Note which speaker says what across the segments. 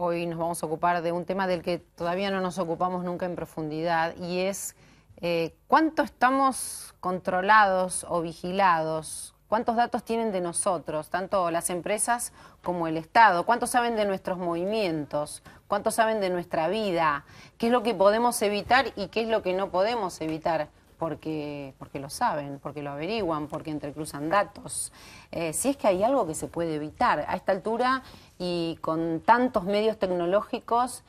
Speaker 1: hoy nos vamos a ocupar de un tema del que todavía no nos ocupamos nunca en profundidad y es eh, cuánto estamos controlados o vigilados, cuántos datos tienen de nosotros, tanto las empresas como el Estado, cuánto saben de nuestros movimientos, cuánto saben de nuestra vida, qué es lo que podemos evitar y qué es lo que no podemos evitar porque, porque lo saben, porque lo averiguan, porque entrecruzan datos. Eh, si es que hay algo que se puede evitar a esta altura y con tantos medios tecnológicos,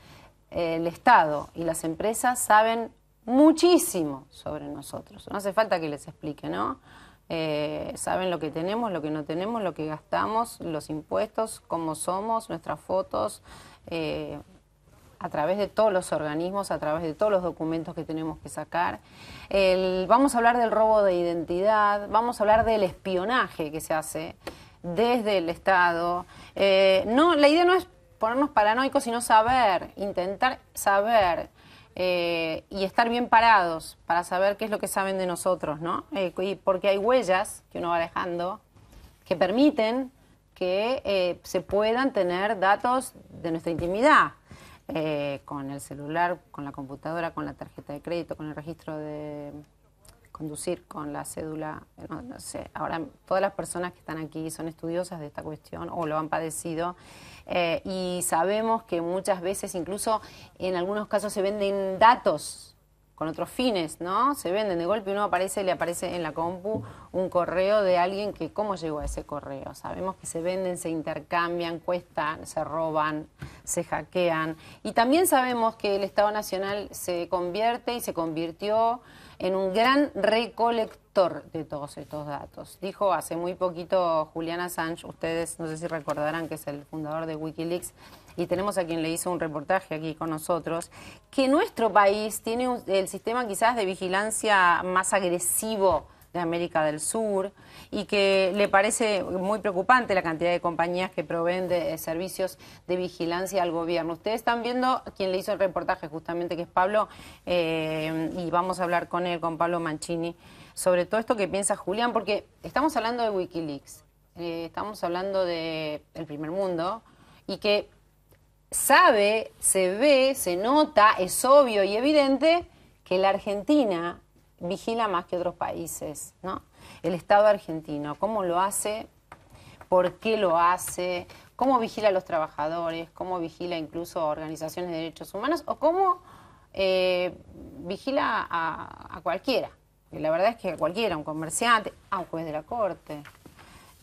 Speaker 1: eh, el Estado y las empresas saben muchísimo sobre nosotros. No hace falta que les explique, ¿no? Eh, saben lo que tenemos, lo que no tenemos, lo que gastamos, los impuestos, cómo somos, nuestras fotos, a través de todos los organismos, a través de todos los documentos que tenemos que sacar. vamos a hablar del robo de identidad, vamos a hablar del espionaje que se hace desde el Estado. Eh, no, la idea no es ponernos paranoicos, sino saber, intentar saber. Eh, y estar bien parados para saber qué es lo que saben de nosotros, ¿no? Eh, porque hay huellas que uno va dejando que permiten que se puedan tener datos de nuestra intimidad. Eh, con el celular, con la computadora, con la tarjeta de crédito, con el registro de conducir, con la cédula, no, sé. Ahora todas las personas que están aquí son estudiosas de esta cuestión o lo han padecido eh, y sabemos que muchas veces incluso en algunos casos se venden datos con otros fines, ¿no? Se venden de golpe, uno aparece, le aparece en la compu un correo de alguien que cómo llegó a ese correo. Sabemos que se venden, se intercambian, cuestan, se roban, se hackean. Y también sabemos que el Estado Nacional se convierte y se convirtió en un gran recolector de todos estos datos. Dijo hace muy poquito Juliana Sánchez, ustedes no sé si recordarán que es el fundador de Wikileaks, y tenemos a quien le hizo un reportaje aquí con nosotros, que nuestro país tiene el sistema quizás de vigilancia más agresivo de América del Sur y que le parece muy preocupante la cantidad de compañías que proveen de eh, servicios de vigilancia al gobierno. Ustedes están viendo quien le hizo el reportaje justamente, que es Pablo, eh, y vamos a hablar con él, con Pablo Mancini, sobre todo esto que piensa Julián, porque estamos hablando de Wikileaks, eh, estamos hablando del primer mundo y que sabe, se ve, se nota, es obvio y evidente que la Argentina vigila más que otros países, ¿no? El Estado argentino, ¿cómo lo hace? ¿Por qué lo hace? ¿Cómo vigila a los trabajadores? ¿Cómo vigila incluso a organizaciones de derechos humanos? ¿O cómo eh, vigila a, cualquiera? la verdad es que a cualquiera, un comerciante, a un juez de la corte,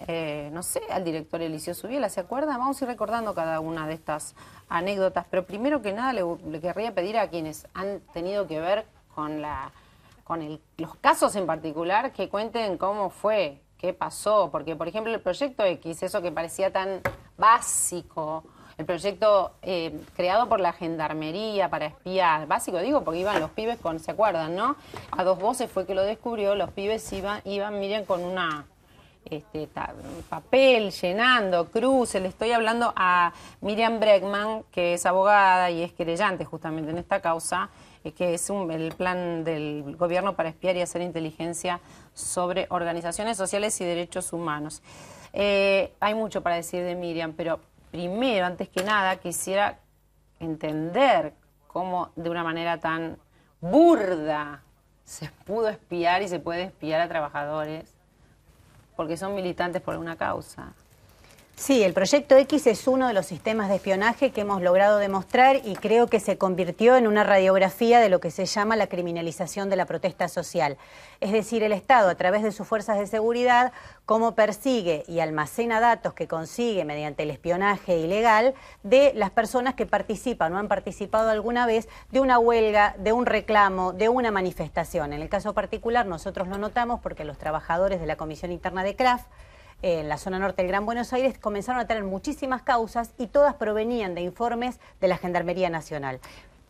Speaker 1: eh, no sé, al director Eliseo Subiela, ¿se acuerda? Vamos a ir recordando cada una de estas anécdotas, pero primero que nada le, querría pedir a quienes han tenido que ver con, la, con el, los casos en particular que cuenten cómo fue, qué pasó, porque por ejemplo el proyecto X, eso que parecía tan básico, el proyecto eh, creado por la gendarmería para espiar, básico digo, porque iban los pibes con, ¿se acuerdan, no? A dos voces fue que lo descubrió, los pibes iban, iban miren, con una este, papel, llenando, cruce Le estoy hablando a Miriam Bregman, que es abogada y es querellante justamente en esta causa, eh, que es el plan del gobierno para espiar y hacer inteligencia sobre organizaciones sociales y derechos humanos. Eh, hay mucho para decir de Miriam, pero primero, antes que nada, quisiera entender cómo de una manera tan burda se pudo espiar y se puede espiar a trabajadores porque son militantes por una causa.
Speaker 2: Sí, el Proyecto X es uno de los sistemas de espionaje que hemos logrado demostrar y creo que se convirtió en una radiografía de lo que se llama la criminalización de la protesta social. Es decir, el Estado, a través de sus fuerzas de seguridad, cómo persigue y almacena datos que consigue mediante el espionaje ilegal de las personas que participan o han participado alguna vez de una huelga, de un reclamo, de una manifestación. En el caso particular, nosotros lo notamos porque los trabajadores de la Comisión Interna de CRAF en la zona norte del Gran Buenos Aires comenzaron a tener muchísimas causas y todas provenían de informes de la Gendarmería Nacional.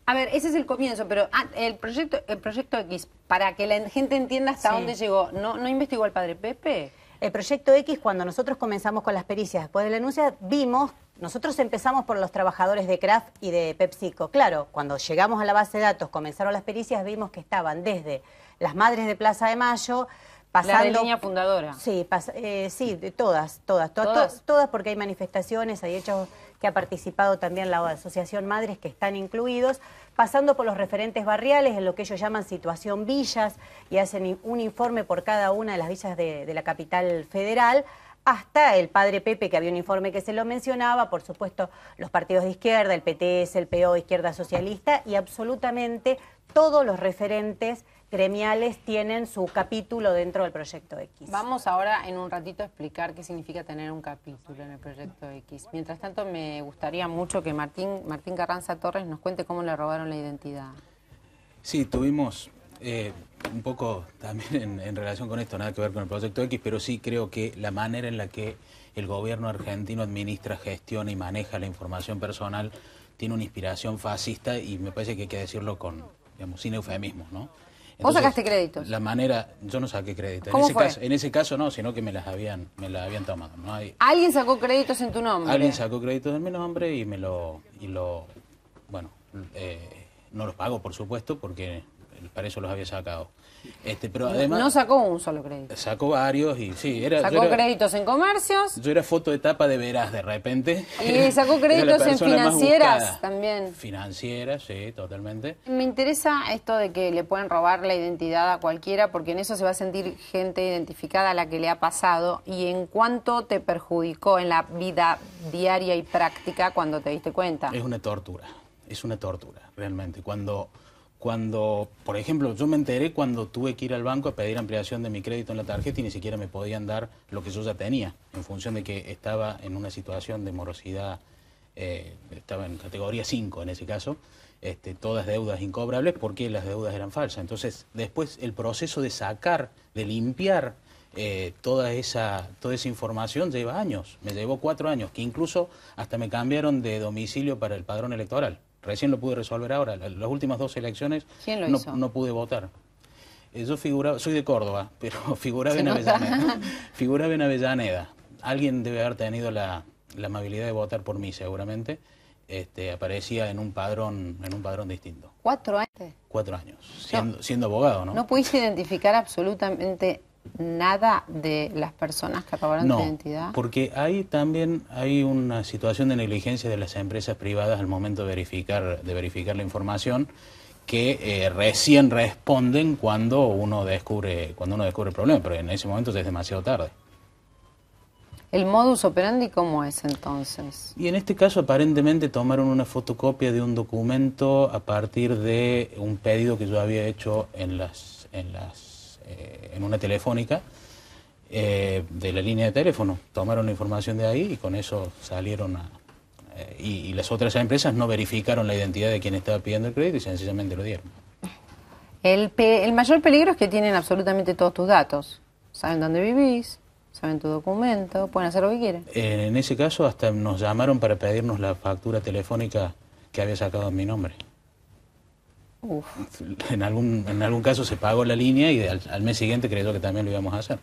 Speaker 1: A ver, ese es el comienzo, pero ah, el proyecto el proyecto X, para que la gente entienda hasta dónde llegó, ¿no, ¿no investigó al padre Pepe? El proyecto
Speaker 2: X, cuando nosotros comenzamos con las pericias después de la denuncia, vimos, nosotros empezamos por los trabajadores de Kraft y de PepsiCo. Claro, cuando llegamos a la base de datos, comenzaron las pericias, vimos que estaban desde las madres de Plaza de Mayo, Pasando, la línea fundadora. Sí, eh, sí, de todas, todas, todas, todas porque hay manifestaciones, hay hechos que ha participado también la Asociación Madres que están incluidos, pasando por los referentes barriales en lo que ellos llaman situación villas y hacen un informe por cada una de las villas de, de la capital federal hasta el padre Pepe, que había un informe que se lo mencionaba, por supuesto los partidos de izquierda, el PTS, el PO, Izquierda Socialista y absolutamente todos los referentes
Speaker 1: gremiales tienen
Speaker 2: su capítulo dentro del Proyecto X. Vamos
Speaker 1: ahora en un ratito a explicar qué significa tener un capítulo en el Proyecto X. Mientras tanto, me gustaría mucho que Martín, Martín Carranza Torres nos cuente cómo le robaron la identidad.
Speaker 3: Sí, tuvimos eh, un poco también en, relación con esto, nada que ver con el Proyecto X, pero sí creo que la manera en la que el gobierno argentino administra, gestiona y maneja la información personal tiene una inspiración fascista y me parece que hay que decirlo con, digamos, sin eufemismo, ¿no?
Speaker 1: ¿Vos sacaste créditos? La
Speaker 3: manera, yo no saqué créditos. ¿Cómo en, ese Caso, en ese caso no, sino que me las habían, me las habían tomado. ¿no?
Speaker 1: ¿Alguien sacó créditos en tu nombre? Alguien
Speaker 3: sacó créditos en mi nombre y me lo, y lo bueno, eh, no los pago por supuesto porque para eso los había sacado. Este, no
Speaker 1: sacó un solo crédito.
Speaker 3: Sacó varios y sí, era. Sacó créditos
Speaker 1: en comercios.
Speaker 3: Yo era foto de tapa de veras de repente. Y sacó créditos en financieras también. Financieras, sí, totalmente.
Speaker 1: Me interesa esto de que le pueden robar la identidad a cualquiera, porque en eso se va a sentir gente identificada a la que le ha pasado y en cuánto te perjudicó en la vida diaria y práctica cuando te diste cuenta.
Speaker 3: Es una tortura, es una tortura, realmente. Cuando cuando, por ejemplo, yo me enteré cuando tuve que ir al banco a pedir ampliación de mi crédito en la tarjeta y ni siquiera me podían dar lo que yo ya tenía, en función de que estaba en una situación de morosidad, eh, estaba en categoría 5 en ese caso, este, todas deudas incobrables porque las deudas eran falsas. Entonces, después el proceso de sacar, de limpiar eh, toda, esa, toda esa información lleva años, me llevó cuatro años, que incluso hasta me cambiaron de domicilio para el padrón electoral. Recién lo pude resolver ahora. Las, últimas dos elecciones no, pude votar. Eh, yo figuraba, soy de Córdoba, pero figuraba en Avellaneda. figuraba en Avellaneda. Alguien debe haber tenido la, amabilidad de votar por mí, seguramente. Este, aparecía en un padrón, en un padrón distinto.
Speaker 1: ¿Cuatro años?
Speaker 3: Cuatro años, siendo, siendo abogado, ¿no? No
Speaker 1: pudiste identificar absolutamente nada de las personas que robaron no, tu identidad?
Speaker 3: Porque hay también hay una situación de negligencia de las empresas privadas al momento de verificar, de verificar la información que eh, recién responden cuando uno descubre cuando uno descubre el problema, pero en ese momento es demasiado tarde.
Speaker 1: ¿El modus operandi cómo es entonces?
Speaker 3: Y en este caso aparentemente tomaron una fotocopia de un documento a partir de un pedido que yo había hecho en las, en las eh, en una telefónica eh, de la línea de teléfono. Tomaron la información de ahí y con eso salieron a... Eh, y, las otras empresas no verificaron la identidad de quien estaba pidiendo el crédito y sencillamente lo dieron.
Speaker 1: El, mayor peligro es que tienen absolutamente todos tus datos. Saben dónde vivís, saben tu documento, pueden hacer lo que quieran.
Speaker 3: en ese caso hasta nos llamaron para pedirnos la factura telefónica que había sacado en mi nombre. En, algún, caso se pagó la línea y al, mes siguiente creyó que también lo íbamos a hacer.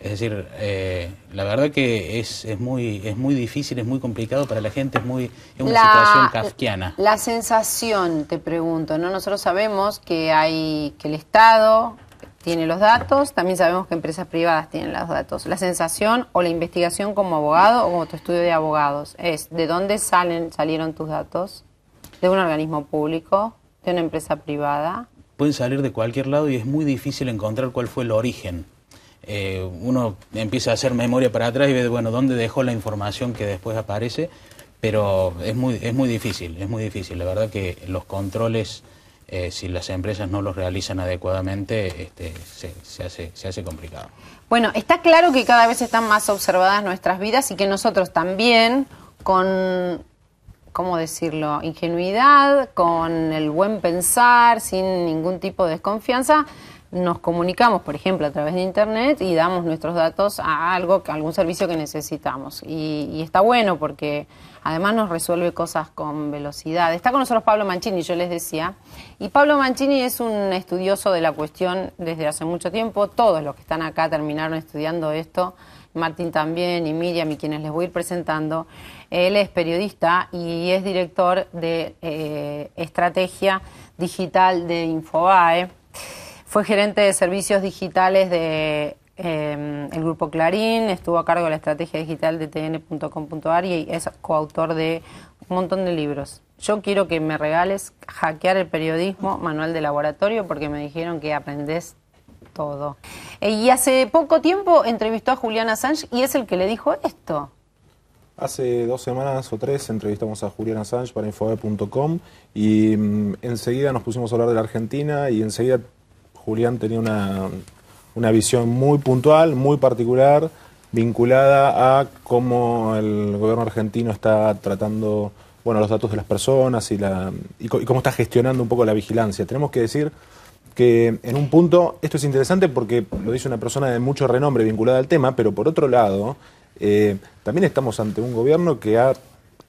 Speaker 3: Es decir, eh, la verdad que es, es, muy, es muy difícil, es muy complicado para la gente, es, muy, es una situación kafkiana.
Speaker 1: La sensación, te pregunto, ¿no? Nosotros sabemos que, hay, que el Estado tiene los datos, también sabemos que empresas privadas tienen los datos. La sensación o la investigación como abogado o como tu estudio de abogados es, ¿de dónde salen, salieron tus datos? ¿De un organismo público? de una empresa privada.
Speaker 3: Pueden salir de cualquier lado y es muy difícil encontrar cuál fue el origen. Eh, uno empieza a hacer memoria para atrás y ve, bueno, dónde dejó la información que después aparece, pero es muy, es muy difícil, es muy difícil. La verdad que los controles, eh, si las empresas no los realizan adecuadamente, este, hace, se hace complicado.
Speaker 1: Bueno, está claro que cada vez están más observadas nuestras vidas y que nosotros también, con ¿cómo decirlo?, ingenuidad, con el buen pensar, sin ningún tipo de desconfianza, nos comunicamos, por ejemplo, a través de Internet y damos nuestros datos a algo, algún servicio que necesitamos. Y, y, está bueno porque además nos resuelve cosas con velocidad. Está con nosotros Pablo Mancini, yo les decía. Y Pablo Mancini es un estudioso de la cuestión desde hace mucho tiempo. Todos los que están acá terminaron estudiando esto Martín también y Miriam y quienes les voy a ir presentando. Él es periodista y es director de eh, estrategia digital de Infobae. Fue gerente de servicios digitales de em, el grupo Clarín, estuvo a cargo de la estrategia digital de tn.com.ar y es coautor de un montón de libros. Yo quiero que me regales Hackear el periodismo, manual de laboratorio, porque me dijeron que aprendes todo. Eh, y hace poco tiempo entrevistó a Julián Assange y es el que le dijo esto.
Speaker 4: Hace dos semanas o tres entrevistamos a Julián Assange para Infobae.com y mm, enseguida nos pusimos a hablar de la Argentina y enseguida Julián tenía una, visión muy puntual, muy particular, vinculada a cómo el gobierno argentino está tratando bueno, los datos de las personas y, la, y cómo está gestionando un poco la vigilancia. Tenemos que decir que en un punto, esto es interesante porque lo dice una persona de mucho renombre vinculada al tema, pero por otro lado, eh, también estamos ante un gobierno que ha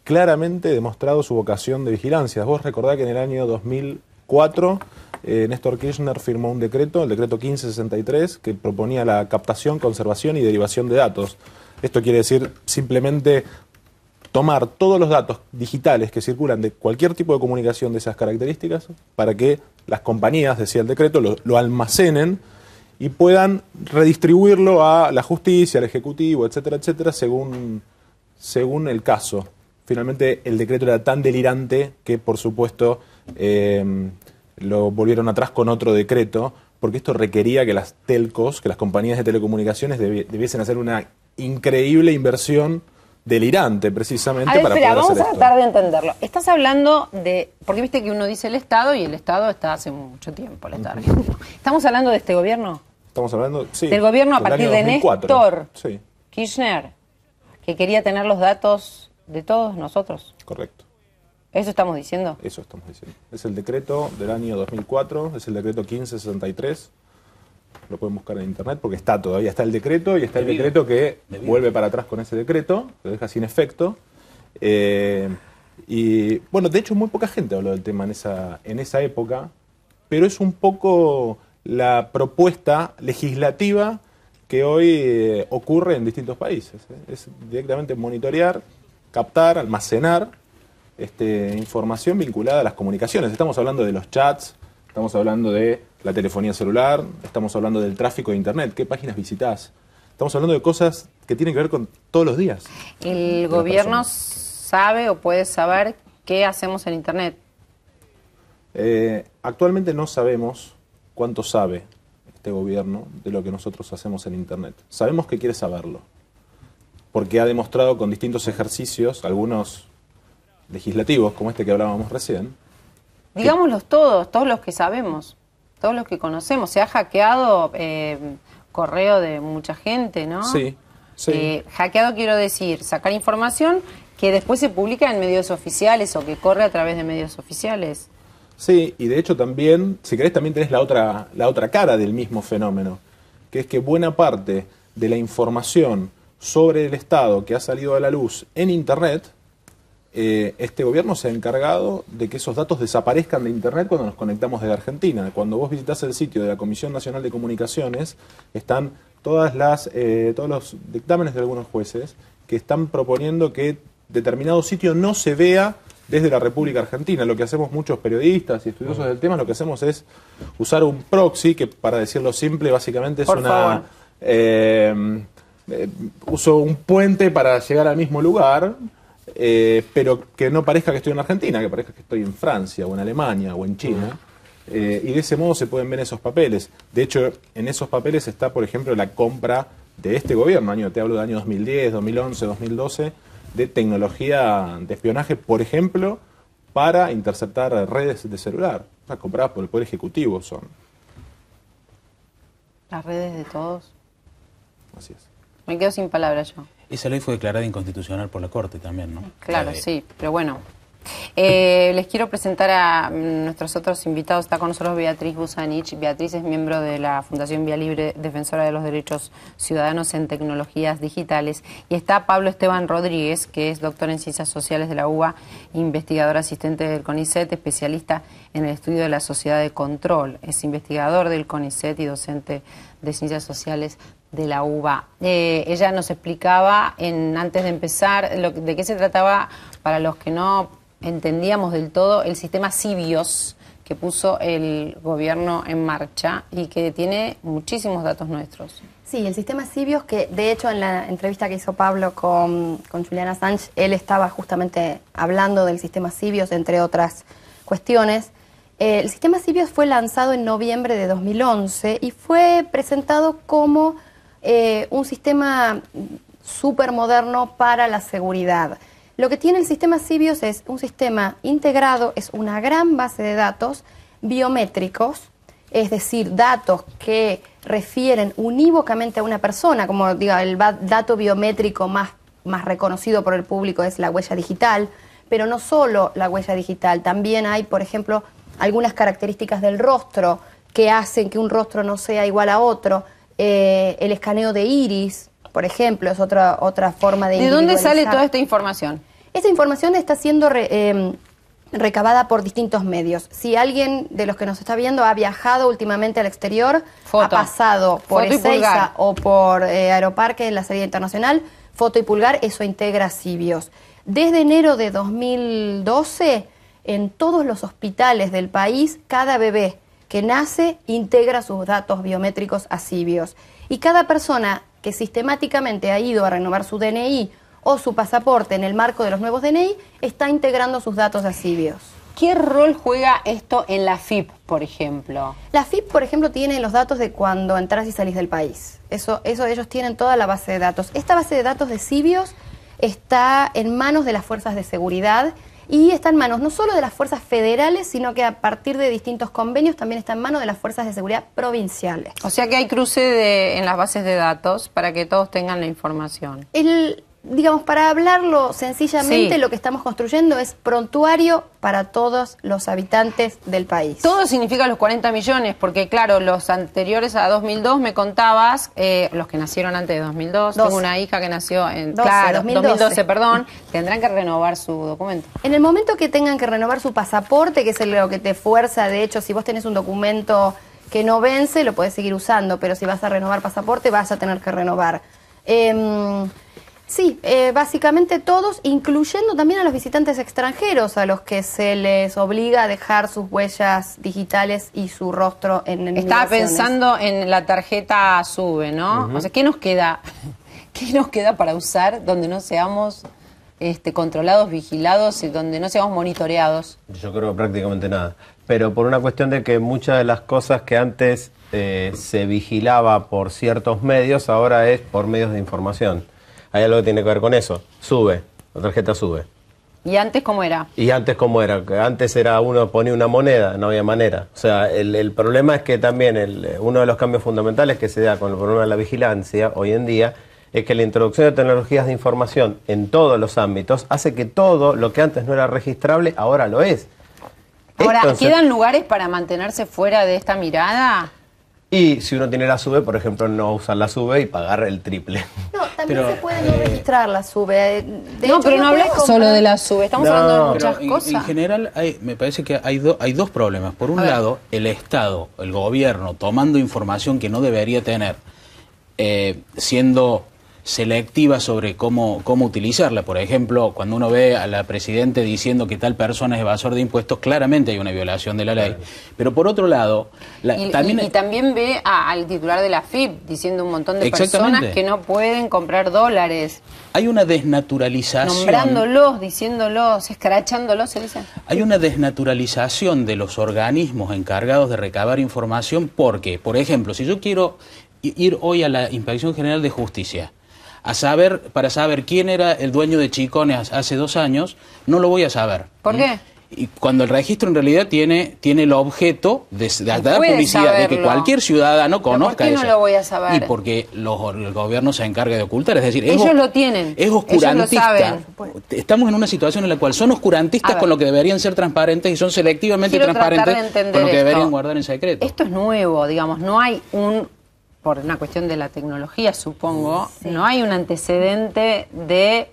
Speaker 4: claramente demostrado su vocación de vigilancia. Vos recordá que en el año 2004 eh, Néstor Kirchner firmó un decreto, el decreto 1563, que proponía la captación, conservación y derivación de datos. Esto quiere decir simplemente tomar todos los datos digitales que circulan de cualquier tipo de comunicación de esas características para que las compañías, decía el decreto, lo, almacenen y puedan redistribuirlo a la justicia, al ejecutivo, etcétera, etcétera, según, según el caso. Finalmente el decreto era tan delirante que, por supuesto, em, lo volvieron atrás con otro decreto, porque esto requería que las telcos, que las compañías de telecomunicaciones debiesen hacer una increíble inversión delirante precisamente para espera, vamos a tratar
Speaker 1: de entenderlo. Estás hablando de, porque viste que uno dice el Estado y el Estado está hace mucho tiempo, el Estado. ¿Estamos hablando de este gobierno?
Speaker 4: Estamos hablando, sí. Del gobierno a partir de Néstor
Speaker 1: Kirchner, que quería tener los datos de todos nosotros. Correcto. ¿Eso estamos diciendo?
Speaker 4: Eso estamos diciendo. Es el decreto del año 2004, es el decreto 1563 lo pueden buscar en internet porque está todavía está el decreto y está el decreto que vuelve para atrás con ese decreto, lo deja sin efecto. Eh, y bueno, de hecho muy poca gente habló del tema en esa, en esa época, pero es un poco la propuesta legislativa que hoy eh, ocurre en distintos países. ¿eh? Es directamente monitorear, captar, almacenar este, información vinculada a las comunicaciones. Estamos hablando de los chats, Estamos hablando de la telefonía celular, estamos hablando del tráfico de Internet, qué páginas visitas. Estamos hablando de cosas que tienen que ver con todos los días.
Speaker 1: El gobierno sabe o puede saber qué hacemos en Internet.
Speaker 4: Eh, actualmente no sabemos cuánto sabe este gobierno de lo que nosotros hacemos en Internet. Sabemos que quiere saberlo, porque ha demostrado con distintos ejercicios, algunos legislativos, como este que hablábamos recién,
Speaker 1: Digámoslos todos, todos los que sabemos, todos los que conocemos. Se ha hackeado eh, correo de mucha gente, ¿no?
Speaker 4: Sí. sí. Eh,
Speaker 1: hackeado quiero decir, sacar información que después se publica en medios oficiales o que corre a través de medios oficiales.
Speaker 4: Sí, y de hecho también, si querés, también tenés la otra, la otra cara del mismo fenómeno, que es que buena parte de la información sobre el Estado que ha salido a la luz en Internet eh, este gobierno se ha encargado de que esos datos desaparezcan de Internet cuando nos conectamos desde Argentina. Cuando vos visitas el sitio de la Comisión Nacional de Comunicaciones, están todas las, eh, todos los dictámenes de algunos jueces que están proponiendo que determinado sitio no se vea desde la República Argentina. Lo que hacemos muchos periodistas y estudiosos mm. del tema, lo que hacemos es usar un proxy, que para decirlo simple, básicamente es una... Eh, uso un puente para llegar al mismo lugar, eh, pero que no parezca que estoy en Argentina, que parezca que estoy en Francia o en Alemania o en China. Eh, y de ese modo se pueden ver esos papeles. De hecho, en esos papeles está, por ejemplo, la compra de este gobierno, año, te hablo de año 2010, 2011, 2012, de tecnología de espionaje, por ejemplo, para interceptar redes de celular, o sea, compradas por el Poder Ejecutivo son.
Speaker 1: Las redes de todos. Así es. Me quedo sin palabras yo.
Speaker 3: Esa ley fue declarada inconstitucional por la Corte también, ¿no? Claro, sí,
Speaker 1: pero bueno. Eh, les quiero presentar a nuestros otros invitados. Está con nosotros Beatriz Busanich. Beatriz es miembro de la Fundación Vía Libre, defensora de los derechos ciudadanos en tecnologías digitales. Y está Pablo Esteban Rodríguez, que es doctor en ciencias sociales de la UBA, investigador asistente del CONICET, especialista en el estudio de la sociedad de control. Es investigador del CONICET y docente de ciencias sociales de la uva. Eh, ella nos explicaba en, antes de empezar lo, de qué se trataba, para los que no entendíamos del todo, el sistema Sibios que puso el gobierno en marcha y que tiene muchísimos datos nuestros.
Speaker 5: Sí, el sistema Sibios que de hecho en la entrevista que hizo Pablo con, con Juliana Sánchez, él estaba justamente hablando del sistema Sibios, entre otras cuestiones. Eh, el sistema Sibios fue lanzado en noviembre de 2011 y fue presentado como eh, un sistema súper moderno para la seguridad. Lo que tiene el sistema Sibios es un sistema integrado, es una gran base de datos biométricos, es decir, datos que refieren unívocamente a una persona, como diga, el dato biométrico más, más reconocido por el público es la huella digital, pero no solo la huella digital, también hay, por ejemplo, algunas características del rostro que hacen que un rostro no sea igual a otro. Eh, el escaneo de iris, por ejemplo, es otra, otra forma de... ¿De dónde sale toda esta información? Esta información está siendo eh, recabada por distintos medios. Si alguien de los que nos está viendo ha viajado últimamente al exterior, ha pasado por Ezeiza o por eh, Aeroparque en la serie internacional, foto y pulgar, eso integra CIBIOS. Desde enero de 2012, en todos los hospitales del país, cada bebé que nace integra sus datos biométricos a Cibios. Y cada persona que sistemáticamente ha ido a renovar su DNI o su pasaporte en el marco de los nuevos DNI está integrando sus datos a Cibios. ¿Qué rol juega esto en la FIP, por ejemplo? La FIP, por ejemplo, tiene los datos de cuando entras y salís del país. Eso, eso ellos tienen toda la base de datos. Esta base de datos de Sibios está en manos de las fuerzas de seguridad y está en manos no solo de las fuerzas federales, sino que a partir de distintos convenios también está en manos de las fuerzas de seguridad provinciales.
Speaker 1: O sea que hay cruce en las bases de datos para que todos tengan la información
Speaker 5: digamos, para hablarlo sencillamente, lo que estamos construyendo es prontuario para todos los habitantes del país.
Speaker 1: Todo significa los 40 millones, porque claro, los anteriores a 2002 me contabas, eh, los que nacieron antes de 2002, tengo una hija que nació en 2012. perdón, tendrán que renovar su documento.
Speaker 5: En el momento que tengan que renovar su pasaporte, que es lo que te fuerza, de hecho, si vos tenés un documento que no vence, lo podés seguir usando, pero si vas a renovar pasaporte, vas a tener que renovar. Eh, Sí, eh, básicamente todos, incluyendo también a los visitantes extranjeros, a los que se les obliga a dejar sus huellas digitales y su rostro en el Estaba pensando
Speaker 1: en la tarjeta SUBE, ¿no? O sea, ¿qué nos queda? ¿Qué nos queda para usar donde no seamos este, controlados, vigilados y donde no seamos monitoreados?
Speaker 6: Yo creo prácticamente nada. Pero por una cuestión de que muchas de las cosas que antes eh, se vigilaba por ciertos medios, ahora es por medios de información hay algo que tiene que ver con eso. Sube, la tarjeta sube.
Speaker 1: ¿Y antes cómo era?
Speaker 6: Y antes cómo era. Antes era uno ponía una moneda, no había manera. O sea, el, problema es que también uno de los cambios fundamentales que se da con el problema de la vigilancia hoy en día es que la introducción de tecnologías de información en todos los ámbitos hace que todo lo que antes no era registrable ahora lo es. Ahora, ¿quedan
Speaker 1: lugares para mantenerse fuera de esta mirada?
Speaker 6: Y si uno tiene la SUBE, por ejemplo, no usar la SUBE y pagar el triple. No, también se puede no
Speaker 5: registrar la SUBE. no, pero no hables solo de la SUBE, estamos hablando de muchas cosas. En
Speaker 6: general,
Speaker 3: me parece que hay, hay dos problemas. Por un lado, el Estado, el gobierno, tomando información que no debería tener, eh, siendo selectiva sobre cómo, cómo utilizarla. Por ejemplo, cuando uno ve a la Presidenta diciendo que tal persona es evasor de impuestos, claramente hay una violación de la ley. Pero por otro lado... y, también,
Speaker 1: ve al titular de la FIP diciendo un montón de personas que no pueden comprar dólares.
Speaker 3: Hay una desnaturalización... Nombrándolos,
Speaker 1: diciéndolos, escrachándolos, se dice.
Speaker 3: Hay una desnaturalización de los organismos encargados de recabar información porque, por ejemplo, si yo quiero ir hoy a la Inspección General de Justicia, a saber, para saber quién era el dueño de Chicones hace dos años, no lo voy a saber. ¿Por ¿Mm? qué? Y cuando el registro en realidad tiene, tiene el objeto de, dar publicidad, de que cualquier ciudadano conozca ¿Por qué no lo voy a saber? Y porque el gobierno se encarga de ocultar, es decir... Ellos lo
Speaker 1: tienen, es oscurantista. Pues,
Speaker 3: estamos en una situación en la cual son oscurantistas con lo que deberían ser transparentes y son selectivamente transparentes con lo que deberían guardar
Speaker 1: en secreto. Esto es nuevo, digamos, no hay un por una cuestión de la tecnología, supongo, no hay un antecedente de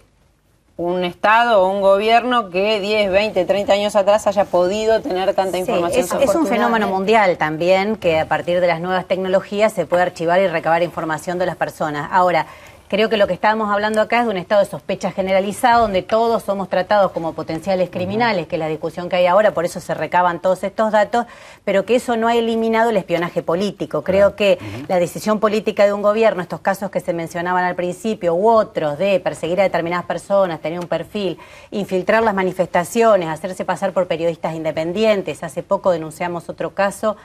Speaker 1: un Estado o un gobierno que 10, 20, 30 años atrás haya podido tener tanta información. es, es un fenómeno
Speaker 2: mundial también que a partir de las nuevas tecnologías se puede archivar y recabar información de las personas. Ahora, Creo que lo que estábamos hablando acá es de un estado de sospecha generalizado donde todos somos tratados como potenciales criminales, que es la discusión que hay ahora, por eso se recaban todos estos datos, pero que eso no ha eliminado el espionaje político. Creo que la decisión política de un gobierno, estos casos que se mencionaban al principio u otros de perseguir a determinadas personas, tener un perfil, infiltrar las manifestaciones, hacerse pasar por periodistas independientes. Hace poco denunciamos otro caso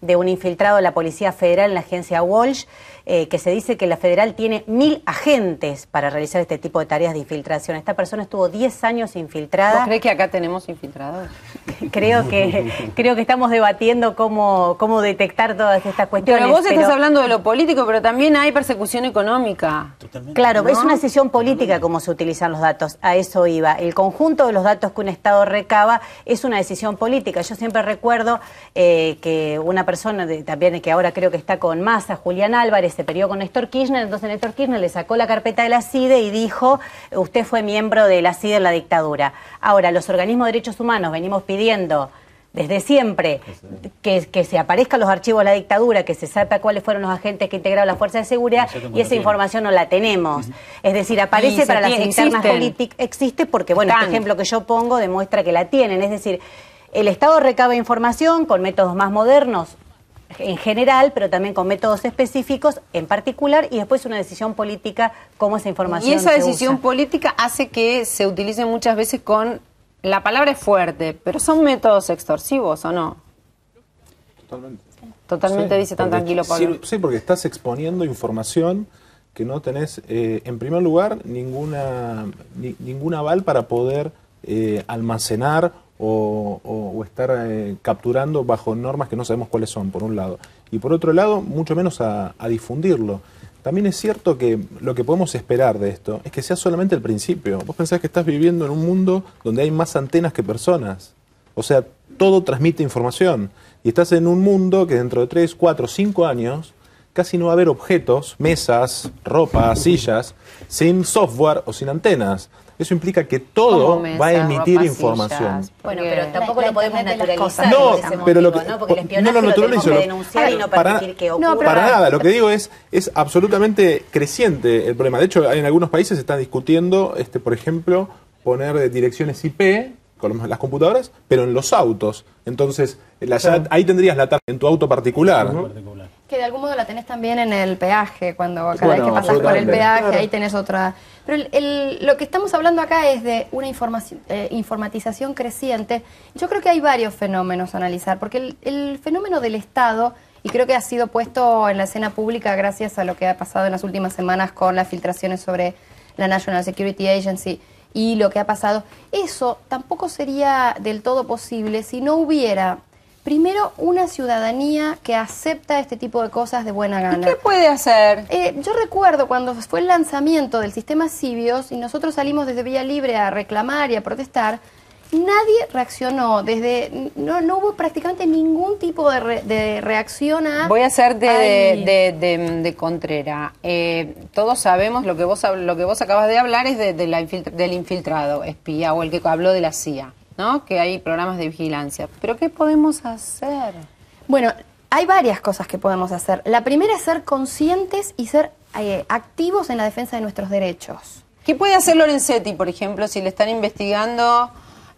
Speaker 2: de un infiltrado de la Policía Federal en la agencia Walsh eh, que se dice que la federal tiene mil agentes para realizar este tipo de tareas de infiltración. Esta persona estuvo 10 años infiltrada. ¿Vos crees que acá tenemos infiltrados? creo que creo que estamos debatiendo cómo, cómo detectar todas estas cuestiones. Pero vos estás
Speaker 1: hablando de lo político, pero también hay persecución económica.
Speaker 2: Claro, es una decisión política cómo se utilizan los datos. A eso iba. El conjunto de los datos que un Estado recaba es una decisión política. Yo siempre recuerdo eh, que una persona también que ahora creo que está con Massa, Julián Álvarez, se peleó con Néstor Kirchner, entonces Néstor Kirchner le sacó la carpeta de la CIDE y dijo, usted fue miembro de la CIDE en la dictadura. Ahora, los organismos de derechos humanos venimos pidiendo desde siempre que, se aparezcan los archivos de la dictadura, que se sepa cuáles fueron los agentes que integraron la fuerza de seguridad y esa información no la tenemos. Es decir, aparece para las internas políticas, existe porque, bueno, el este ejemplo que yo pongo demuestra que la tienen. Es decir, el Estado recaba información con métodos más modernos, en general, pero también con métodos específicos en particular y después una decisión política cómo esa información. Y esa decisión
Speaker 1: política hace que se utilice muchas veces con la palabra es fuerte, pero son métodos extorsivos o no. Totalmente. Totalmente dice tan tranquilo Pablo. Sí,
Speaker 4: sí, porque estás exponiendo información que no tenés, eh, en primer lugar, ninguna ningún aval para poder eh, almacenar o, estar eh, capturando bajo normas que no sabemos cuáles son, por un lado. Y por otro lado, mucho menos a, a difundirlo. También es cierto que lo que podemos esperar de esto es que sea solamente el principio. Vos pensás que estás viviendo en un mundo donde hay más antenas que personas. O sea, todo transmite información. Y estás en un mundo que dentro de 3, 4, 5 años casi no va a haber objetos, mesas, ropa, sillas, sin software o sin antenas eso implica que todo va a emitir información. bueno, pero
Speaker 2: tampoco lo podemos naturalizar. No, ese pero que, ¿no? porque el espionaje lo, denunciar y no permitir que para nada, lo
Speaker 4: que digo es es absolutamente creciente el problema. De hecho, en algunos países se están discutiendo, este, por ejemplo, poner direcciones IP con las computadoras, pero en los autos. Entonces, ahí tendrías la tarjeta en tu auto particular.
Speaker 5: Que de algún modo la tenés también en el peaje, cuando cada vez que pasas por el peaje, ahí tenés otra pero lo que estamos hablando acá es de una eh, informatización creciente. Yo creo que hay varios fenómenos a analizar, porque el, fenómeno del Estado, y creo que ha sido puesto en la escena pública gracias a lo que ha pasado en las últimas semanas con las filtraciones sobre la National Security Agency y lo que ha pasado, eso tampoco sería del todo posible si no hubiera Primero, una ciudadanía que acepta este tipo de cosas de buena gana. qué puede hacer? Eh, yo recuerdo cuando fue el lanzamiento del sistema Cibios y nosotros salimos desde Vía Libre a reclamar y a protestar, nadie reaccionó. Desde no, no hubo prácticamente ningún tipo de, reacción a. Voy a hacer
Speaker 1: de, Contrera. Eh, todos sabemos lo que vos lo que vos acabas de hablar es de, del infiltrado, espía o el que habló de la CIA. ¿no? Que hay programas
Speaker 5: de vigilancia. Pero ¿qué podemos hacer? Bueno, hay varias cosas que podemos hacer. La primera es ser conscientes y ser eh, activos en la defensa de nuestros derechos. ¿Qué puede hacer Lorenzetti, por ejemplo, si le están investigando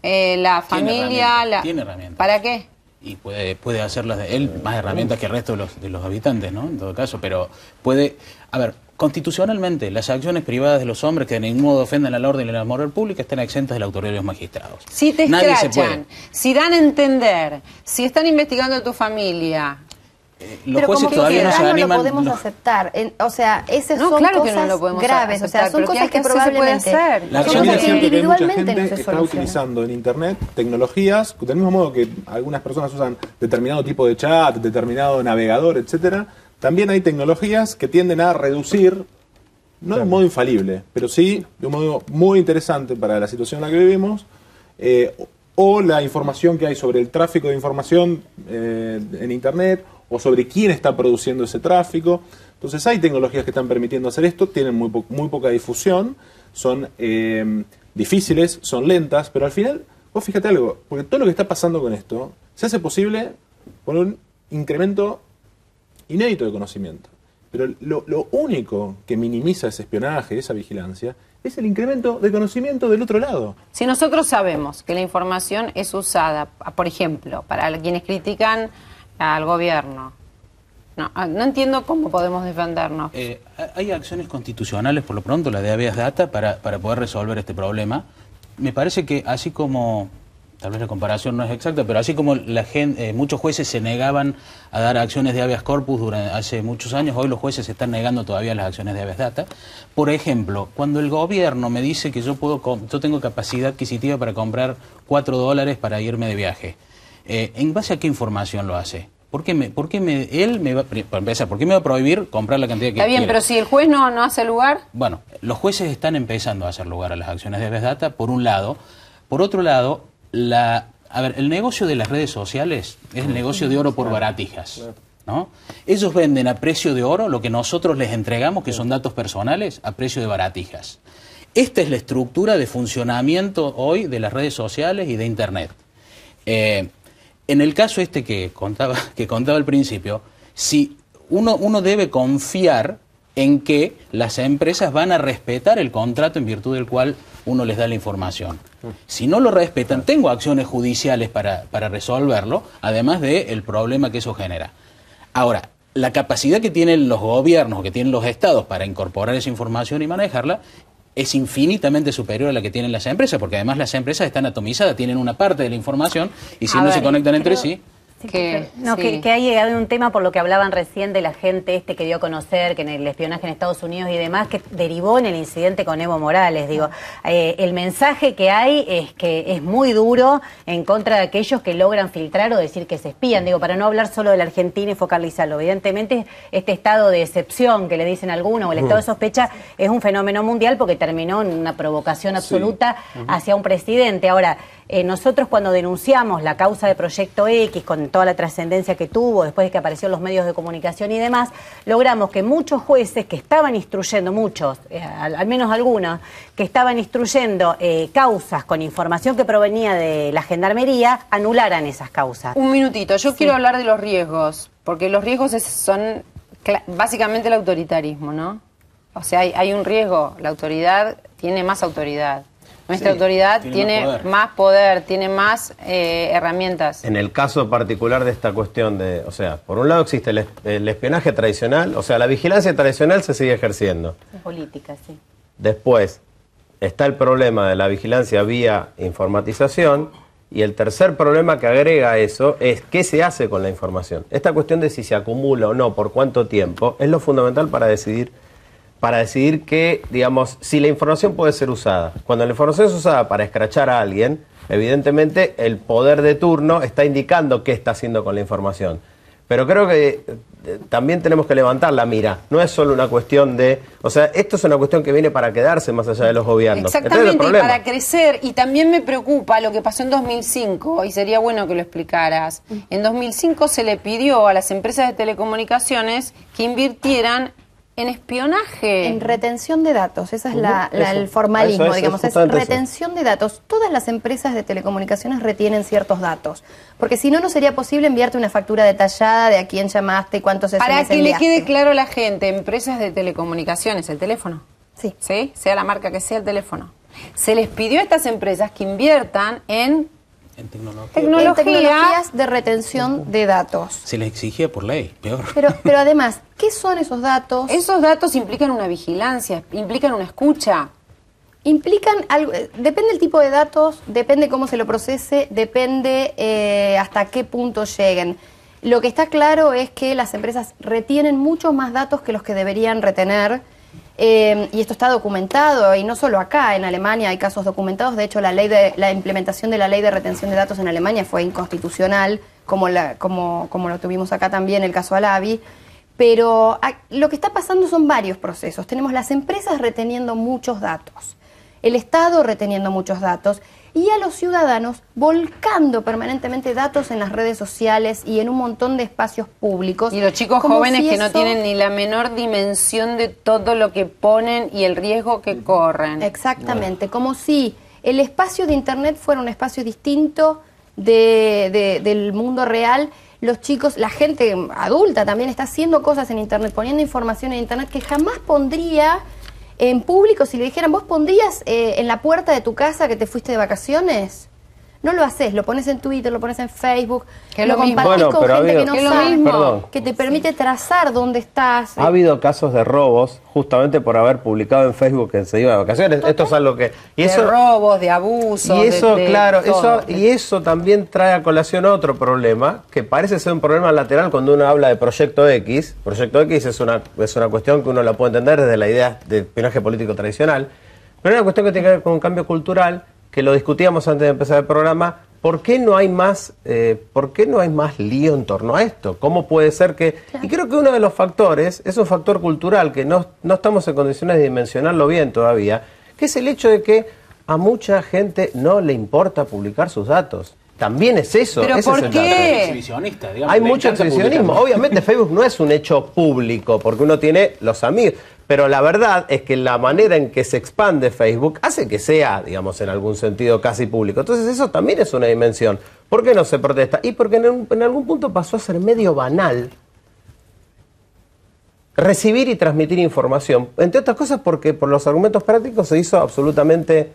Speaker 5: eh, la familia?
Speaker 1: Tiene herramientas, ¿Para qué?
Speaker 3: Y puede, puede hacerlas, él más herramientas que el resto de los, de los habitantes, ¿no? En todo caso, pero puede... A ver, Constitucionalmente, las acciones privadas de los hombres que de ningún modo ofenden al orden y la moral pública están exentas de la autoridad de los magistrados. Si te si
Speaker 1: dan a entender, si están investigando a tu familia,
Speaker 3: eh, los jueces todavía
Speaker 5: no se animan. No lo podemos aceptar. o sea, esas son cosas graves. o sea, son cosas que, probablemente. hacer. La acción de que mucha gente se está utilizando
Speaker 4: en Internet tecnologías, del mismo modo que algunas personas usan determinado tipo de chat, determinado navegador, etcétera, también hay tecnologías que tienden a reducir, no de un modo infalible, pero sí de un modo muy interesante para la situación en la que vivimos, eh, o la información que hay sobre el tráfico de información eh, en Internet, o sobre quién está produciendo ese tráfico. Entonces hay tecnologías que están permitiendo hacer esto, tienen muy, poca difusión, son eh, difíciles, son lentas, pero al final, vos fíjate algo, porque todo lo que está pasando con esto se hace posible por un incremento inédito de conocimiento. Pero lo, único que minimiza ese espionaje, esa vigilancia, es el incremento de conocimiento del otro lado.
Speaker 1: Si nosotros sabemos que la información es usada, por ejemplo, para quienes critican al gobierno, no, ah, entiendo cómo podemos defendernos. Eh,
Speaker 3: hay acciones constitucionales, por lo pronto, la de habeas data, para, para poder resolver este problema. Me parece que así como tal vez la comparación no es exacta, pero así como la gente, eh, muchos jueces se negaban a dar acciones de habeas corpus durante, hace muchos años, hoy los jueces están negando todavía las acciones de habeas data. Por ejemplo, cuando el gobierno me dice que yo, puedo, yo tengo capacidad adquisitiva para comprar cuatro dólares para irme de viaje, eh, ¿en base a qué información lo hace? ¿Por qué, me, me, él me va, ¿por me va a prohibir comprar la cantidad que Está bien, pero si
Speaker 1: el juez no, no hace lugar.
Speaker 3: Bueno, los jueces están empezando a hacer lugar a las acciones de habeas data, por un lado. Por otro lado, a ver, el negocio de las redes sociales es el negocio de oro por baratijas. ¿no? Ellos venden a precio de oro lo que nosotros les entregamos, que son datos personales, a precio de baratijas. Esta es la estructura de funcionamiento hoy de las redes sociales y de Internet. Eh, en el caso este que contaba, que contaba al principio, si uno debe confiar en que las empresas van a respetar el contrato en virtud del cual uno les da la información. Si no lo respetan, tengo acciones judiciales para, para resolverlo, además del problema que eso genera. Ahora, la capacidad que tienen los gobiernos, que tienen los estados para incorporar esa información y manejarla, es infinitamente superior a la que tienen las empresas, porque además las empresas están atomizadas, tienen una parte de la información y si no se conectan entre sí
Speaker 2: que, no, que, ha llegado un tema por lo que hablaban recién de la gente este que dio a conocer, que en el espionaje en Estados Unidos y demás, que derivó en el incidente con Evo Morales. Digo, eh, el mensaje que hay es que es muy duro en contra de aquellos que logran filtrar o decir que se espían. Digo, para no hablar solo de la Argentina y focalizarlo. Evidentemente, este estado de excepción que le dicen algunos, o el estado de mm. sospecha, es un fenómeno mundial porque terminó en una provocación absoluta hacia un presidente. Ahora, eh, nosotros cuando denunciamos la causa de Proyecto X con toda la trascendencia que tuvo después de que aparecieron los medios de comunicación y demás, logramos que muchos jueces que estaban instruyendo, muchos, eh, al, menos algunos, que estaban instruyendo eh, causas con información que provenía de la Gendarmería, anularan esas causas. Un
Speaker 1: minutito, yo quiero hablar de los riesgos, porque los riesgos son básicamente el autoritarismo, ¿no? O sea, hay un riesgo, la autoridad tiene más autoridad nuestra autoridad tiene, más, poder. tiene más eh, herramientas. En
Speaker 6: el caso particular de esta cuestión de, o sea, por un lado existe el, espionaje tradicional, o sea, la vigilancia tradicional se sigue ejerciendo.
Speaker 1: política, sí.
Speaker 6: Después está el problema de la vigilancia vía informatización y el tercer problema que agrega eso es qué se hace con la información. Esta cuestión de si se acumula o no, por cuánto tiempo, es lo fundamental para decidir para decidir que, digamos, si la información puede ser usada. Cuando la información es usada para escrachar a alguien, evidentemente el poder de turno está indicando qué está haciendo con la información. Pero creo que eh, también tenemos que levantar la mira. No es solo una cuestión de. O sea, esto es una cuestión que viene para quedarse más allá de los gobiernos. Exactamente, y para
Speaker 1: crecer. Y también me preocupa lo que pasó en 2005, y sería bueno que lo explicaras. Mm. En 2005 se le pidió a las empresas de telecomunicaciones
Speaker 5: que invirtieran en espionaje. En retención de datos, esa es el formalismo, digamos, es, retención de datos. Todas las empresas de telecomunicaciones retienen ciertos datos, porque si no, no sería posible enviarte una factura detallada de a quién llamaste, y cuántos SMS Para que le
Speaker 1: quede claro a la gente, empresas de telecomunicaciones, el teléfono. Sí. ¿Sí? Sea la marca que sea el teléfono. Se les pidió a estas empresas que inviertan en en tecnologías.
Speaker 5: de retención de datos.
Speaker 3: Se les exigía por ley, peor.
Speaker 5: Pero, pero además, ¿qué son esos datos? Esos datos implican una vigilancia, implican una escucha. Implican algo, depende el tipo de datos, depende cómo se lo procese, depende eh, hasta qué punto lleguen. Lo que está claro es que las empresas retienen muchos más datos que los que deberían retener Em, y esto está documentado, y no solo acá, en Alemania hay casos documentados. De hecho, la, ley de, la implementación de la ley de retención de datos en Alemania fue inconstitucional, como, lo tuvimos acá también, el caso Alavi. Pero lo que está pasando son varios procesos. Tenemos las empresas reteniendo muchos datos, el Estado reteniendo muchos datos, y a los ciudadanos volcando permanentemente datos en las redes sociales y en un montón de espacios públicos. Y los chicos jóvenes que no tienen
Speaker 1: ni la menor dimensión de todo lo que ponen y el riesgo que corren.
Speaker 5: Exactamente, como si el espacio de Internet fuera un espacio distinto de, del mundo real los chicos, la gente adulta también está haciendo cosas en Internet, poniendo información en Internet que jamás pondría en público, si le dijeran, ¿vos pondías eh, en la puerta de tu casa que te fuiste de vacaciones? no lo haces, lo pones en Twitter, lo pones en Facebook, que lo, con gente que no sabe, que te permite trazar dónde estás. Ha
Speaker 6: habido casos de robos justamente por haber publicado en Facebook que se iba de vacaciones. Esto es algo que... Y de
Speaker 1: robos, de abusos. Y eso, claro, eso,
Speaker 6: y eso también trae a colación otro problema, que parece ser un problema lateral cuando uno habla de Proyecto X. Proyecto X es una, es una cuestión que uno la puede entender desde la idea de espionaje político tradicional, pero es una cuestión que tiene que ver con un cambio cultural que lo discutíamos antes de empezar el programa, ¿por qué no hay más, eh, ¿por qué no hay más lío en torno a esto? ¿Cómo puede ser que...? Y creo que uno de los factores es un factor cultural que no, estamos en condiciones de dimensionarlo bien todavía, que es el hecho de que a mucha gente no le importa publicar sus datos también es eso. ¿Pero por qué?
Speaker 3: Hay mucho exhibicionismo. Obviamente
Speaker 6: Facebook no es un hecho público, porque uno tiene los amigos pero la verdad es que la manera en que se expande Facebook hace que sea, digamos, en algún sentido casi público. Entonces eso también es una dimensión. ¿Por qué no se protesta? Y porque en, algún punto pasó a ser medio banal recibir y transmitir información. Entre otras cosas porque por los argumentos prácticos se hizo absolutamente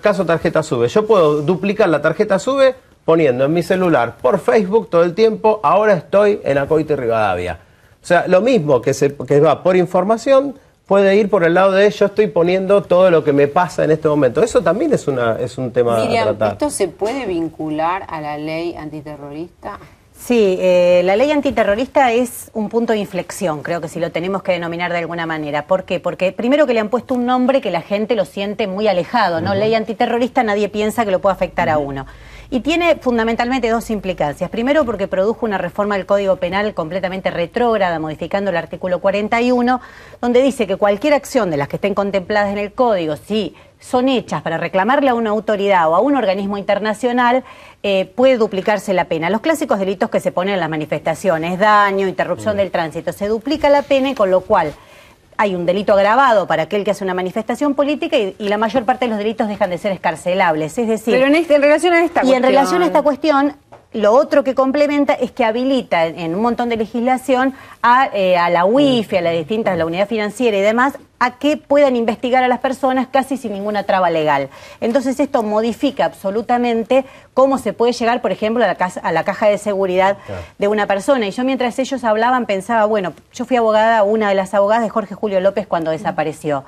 Speaker 6: caso tarjeta sube. Yo puedo duplicar la tarjeta sube poniendo en mi celular por Facebook todo el tiempo, ahora estoy en Acoite Rivadavia o sea, lo mismo que, que va por información puede ir por el lado de yo estoy poniendo todo lo que me pasa en este momento. Eso también es, una, es un tema a tratar. ¿esto
Speaker 1: se puede vincular a la ley antiterrorista? Sí, eh, la ley antiterrorista es un punto de inflexión,
Speaker 2: creo que si lo tenemos que denominar de alguna manera. ¿Por qué? Porque primero que le han puesto un nombre que la gente lo siente muy alejado, ¿no? Ley antiterrorista nadie piensa que lo pueda afectar a uno y tiene fundamentalmente dos implicancias. Primero, porque produjo una reforma del Código Penal completamente retrógrada, modificando el artículo 41, donde dice que cualquier acción de las que estén contempladas en el Código, si son hechas para reclamarle a una autoridad o a un organismo internacional, eh, puede duplicarse la pena. Los clásicos delitos que se ponen en las manifestaciones, daño, interrupción del tránsito, se duplica la pena y con lo cual hay un delito agravado para aquel que hace una manifestación política y, la mayor parte de los delitos dejan de ser escarcelables. Es decir. Pero en, este, relación a esta Y en relación a esta cuestión, lo otro que complementa es que habilita en un montón de legislación a, la eh, a la a las distintas, a la unidad financiera y demás, a que puedan investigar a las personas casi sin ninguna traba legal. Entonces esto modifica absolutamente cómo se puede llegar, por ejemplo, a la, a la caja de seguridad de una persona. Y yo mientras ellos hablaban pensaba, bueno, yo fui abogada, una de las abogadas de Jorge Julio López cuando desapareció.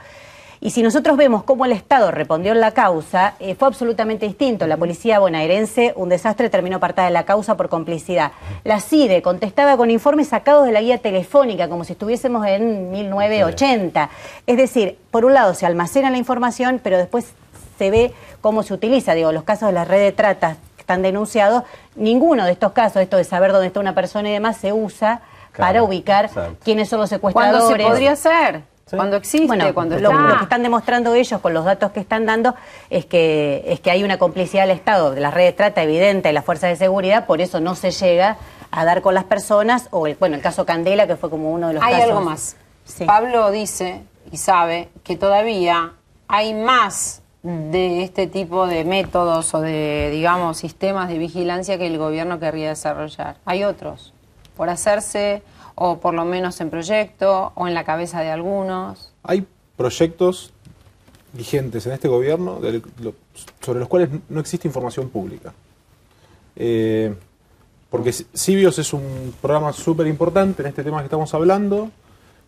Speaker 2: Y si nosotros vemos cómo el Estado respondió en la causa, eh, fue absolutamente distinto. La policía bonaerense, un desastre, terminó apartada de la causa por complicidad. La CIDE contestaba con informes sacados de la guía telefónica, como si estuviésemos en 1980. Es decir, por un lado se almacena la información, pero después se ve cómo se utiliza. Digo, los casos de las redes de trata están denunciados. Ninguno de estos casos, esto de saber dónde está una persona y demás, se usa para ubicar quiénes
Speaker 1: son los secuestradores. ¿Cuándo se podría hacer? Cuando existe, cuando Lo, que están
Speaker 2: demostrando ellos con los datos que están dando es que, es que hay una complicidad del Estado, de las redes de trata evidente de las fuerzas de seguridad, por eso no se llega a dar con las personas, o el, bueno, el caso Candela, que fue como uno de los casos. Hay algo más.
Speaker 1: Pablo dice y sabe que todavía hay más de mm. este tipo de métodos o de, digamos, sistemas de vigilancia que el gobierno querría desarrollar. Hay otros. Por hacerse o por lo menos en proyecto o en la cabeza de algunos?
Speaker 4: Hay proyectos vigentes en este gobierno sobre los cuales no existe información pública. Eh, porque Cibios es un programa súper importante en este tema que estamos hablando,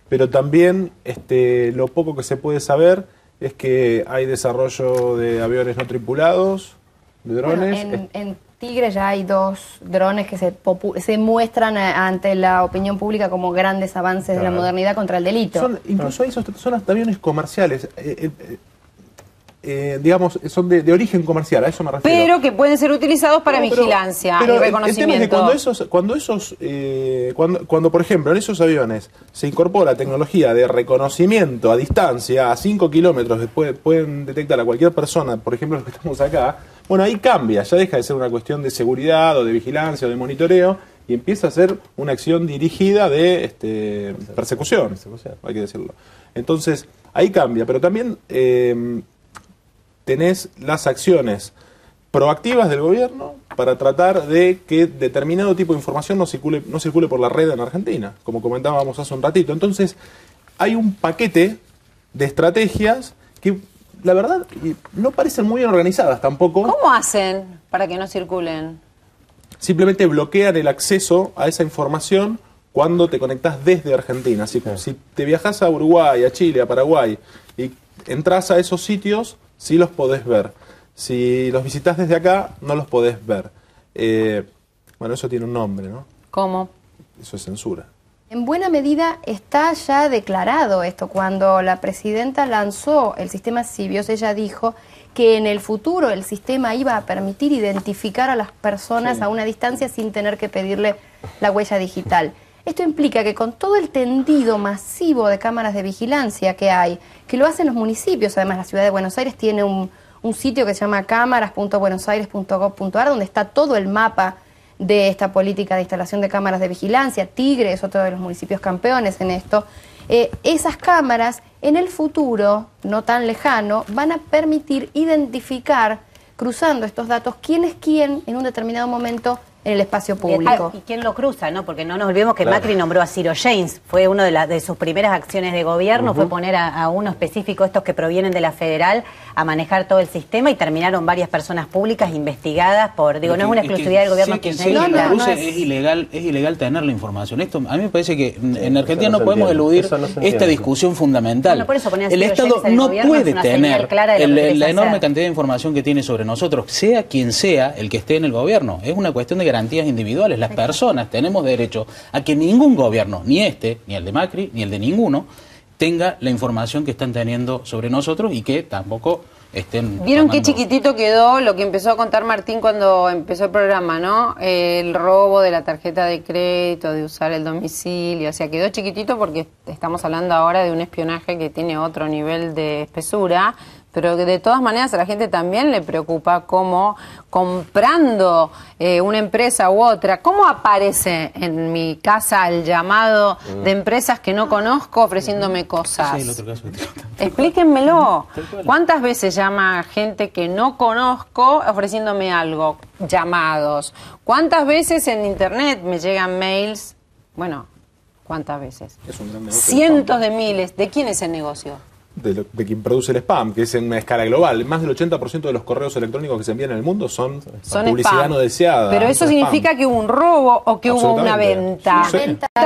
Speaker 4: pero también este, lo poco que se puede saber es que hay desarrollo de aviones no tripulados, de drones.
Speaker 5: Tigre ya hay dos drones que se, muestran eh, ante la opinión pública como grandes avances de la modernidad contra el delito. Son,
Speaker 4: incluso hay aviones comerciales. Eh, eh, digamos, son de, origen comercial, a eso me refiero.
Speaker 1: Pero que pueden ser utilizados para vigilancia y reconocimiento. es cuando
Speaker 4: esos, cuando esos, cuando, por ejemplo en esos aviones se incorpora tecnología de reconocimiento a distancia, a 5 kilómetros, después pueden detectar a cualquier persona, por ejemplo los que estamos acá, bueno, ahí cambia, ya deja de ser una cuestión de seguridad o de vigilancia o de monitoreo y empieza a ser una acción dirigida de este, persecución, hay que decirlo. Entonces, ahí cambia, pero también em, tenés las acciones proactivas del gobierno para tratar de que determinado tipo de información no circule, no circule por la red en Argentina, como comentábamos hace un ratito. Entonces, hay un paquete de estrategias que la verdad, no parecen muy bien organizadas tampoco. ¿Cómo
Speaker 1: hacen para que no circulen?
Speaker 4: Simplemente bloquean el acceso a esa información cuando te conectás desde Argentina. Así Si, si te viajas a Uruguay, a Chile, a Paraguay y entras a esos sitios, sí los podés ver. Si los visitas desde acá, no los podés ver. Eh, bueno, eso tiene un nombre, ¿no? ¿Cómo? Eso es censura.
Speaker 5: En buena medida está ya declarado esto. Cuando la presidenta lanzó el sistema Sibios, ella dijo que en el futuro el sistema iba a permitir identificar a las personas a una distancia sin tener que pedirle la huella digital. Esto implica que con todo el tendido masivo de cámaras de vigilancia que hay, que lo hacen los municipios, además la ciudad de Buenos Aires tiene un, un sitio que se llama cámaras.buenosaires.gov.ar, donde está todo el mapa de esta política de instalación de cámaras de vigilancia. Tigre es otro de los municipios campeones en esto. Eh, esas cámaras en el futuro, no tan lejano, van a permitir identificar, cruzando estos datos, quién es quién en un determinado momento en el espacio eh, público. Ah, ¿Y
Speaker 2: quién lo cruza? no? Porque no nos olvidemos que Macri nombró a Ciro James. Fue una de, la, de sus primeras acciones de gobierno, fue poner a, uno específico, estos que provienen de la federal, a manejar todo el sistema y terminaron varias personas públicas investigadas por... Digo, no es una exclusividad del gobierno. Que
Speaker 3: se es... ilegal, es ilegal tener la información. Esto A mí me parece que en Argentina no, podemos eludir esta discusión fundamental. el Estado no puede tener la enorme cantidad de información que tiene sobre nosotros, sea quien sea el que esté en el gobierno. Es una cuestión de garantías individuales. Las personas tenemos derecho a que ningún gobierno, ni este, ni el de Macri, ni el de ninguno, tenga la información que están teniendo sobre nosotros y que tampoco estén... Vieron qué chiquitito
Speaker 1: quedó lo que empezó a contar Martín cuando empezó el programa, ¿no? El robo de la tarjeta de crédito, de usar el domicilio, o sea, quedó chiquitito porque estamos hablando ahora de un espionaje que tiene otro nivel de espesura, pero de todas maneras a la gente también le preocupa cómo comprando eh, una empresa u otra, cómo aparece en mi casa el llamado de mm. empresas que no conozco ofreciéndome cosas. Explíquenmelo. ¿Cuántas veces llama gente que no conozco ofreciéndome algo? Llamados. ¿Cuántas veces en internet me llegan mails? Bueno, ¿cuántas veces?
Speaker 4: Cientos
Speaker 1: de miles. ¿De quién es el negocio?
Speaker 4: de, quien produce el spam, que es en una escala global. Más del 80% de los correos electrónicos que se envían en el mundo son, publicidad no deseada. Pero eso significa
Speaker 5: que hubo un robo o
Speaker 1: que hubo una venta. La venta de